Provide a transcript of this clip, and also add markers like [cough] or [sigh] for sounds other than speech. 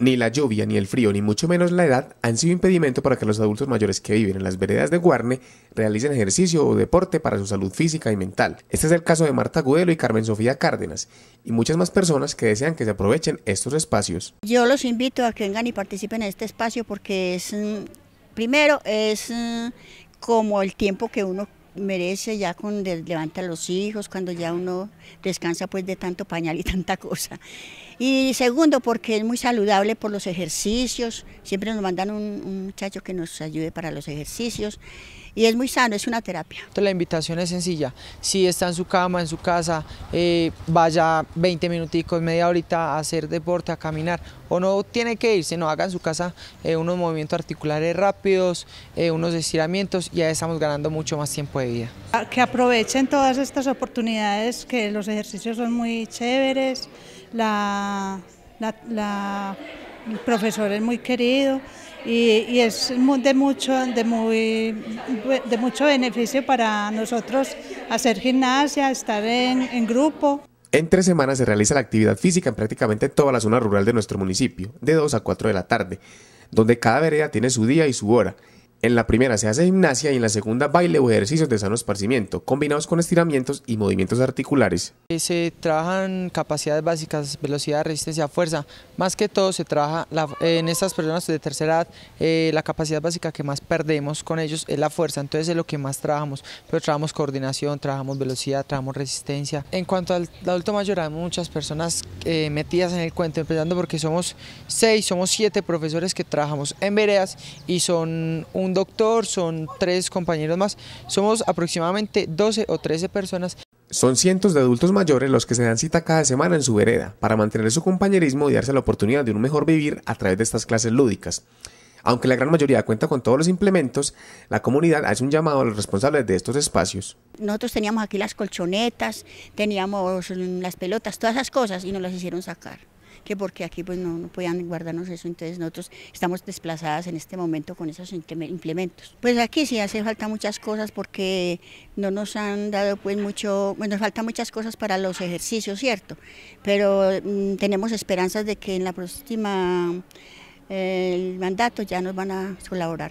Ni la lluvia, ni el frío, ni mucho menos la edad han sido impedimento para que los adultos mayores que viven en las veredas de Guarne realicen ejercicio o deporte para su salud física y mental. Este es el caso de Marta Gudelo y Carmen Sofía Cárdenas, y muchas más personas que desean que se aprovechen estos espacios. Yo los invito a que vengan y participen en este espacio porque es, mm, primero, es mm, como el tiempo que uno merece ya con levanta los hijos, cuando ya uno descansa pues de tanto pañal y [laughs] tanta cosa. Y segundo, porque es muy saludable por los ejercicios, siempre nos mandan un, muchacho que nos ayude para los ejercicios y es muy sano, es una terapia. La invitación es sencilla, si está en su cama, en su casa, eh, vaya 20 minuticos, media horita a hacer deporte, a caminar, o no tiene que irse, no haga en su casa eh, unos movimientos articulares rápidos, eh, unos estiramientos y ya estamos ganando mucho más tiempo de vida. Ah, que aprovechen todas estas oportunidades, que los ejercicios son muy chéveres, el profesor es muy querido y, y, es de mucho, de, mucho beneficio para nosotros hacer gimnasia, estar en, en grupo. En tres semanas se realiza la actividad física en prácticamente toda la zona rural de nuestro municipio, de 2 a 4 de la tarde, donde cada vereda tiene su día y su hora, en la primera se hace gimnasia y en la segunda baile o ejercicios de sano esparcimiento, combinados con estiramientos y movimientos articulares. Eh, se trabajan capacidades básicas, velocidad, resistencia, fuerza. Más que todo se trabaja en estas personas de tercera edad, eh, la capacidad básica que más perdemos con ellos es la fuerza, entonces es lo que más trabajamos. Pero trabajamos coordinación, trabajamos velocidad, trabajamos resistencia. En cuanto al adulto mayor, hay muchas personas eh, metidas en el cuento, empezando porque somos seis, somos siete profesores que trabajamos en veredas y son un doctor, son tres compañeros más, somos aproximadamente 12 o 13 personas. Son cientos de adultos mayores los que se dan cita cada semana en su vereda para mantener su compañerismo y darse la oportunidad de un mejor vivir a través de estas clases lúdicas. Aunque la gran mayoría cuenta con todos los implementos, la comunidad hace un llamado a los responsables de estos espacios. Nosotros teníamos aquí las colchonetas, teníamos las pelotas, todas esas cosas y nos las hicieron sacar que porque aquí pues no, podían guardarnos eso, entonces nosotros estamos desplazadas en este momento con esos implementos. Pues aquí sí hace falta muchas cosas porque no nos han dado pues mucho, bueno, nos faltan muchas cosas para los ejercicios, ¿cierto? Pero mm, tenemos esperanzas de que en la próxima... Eh, el mandato ya nos van a colaborar.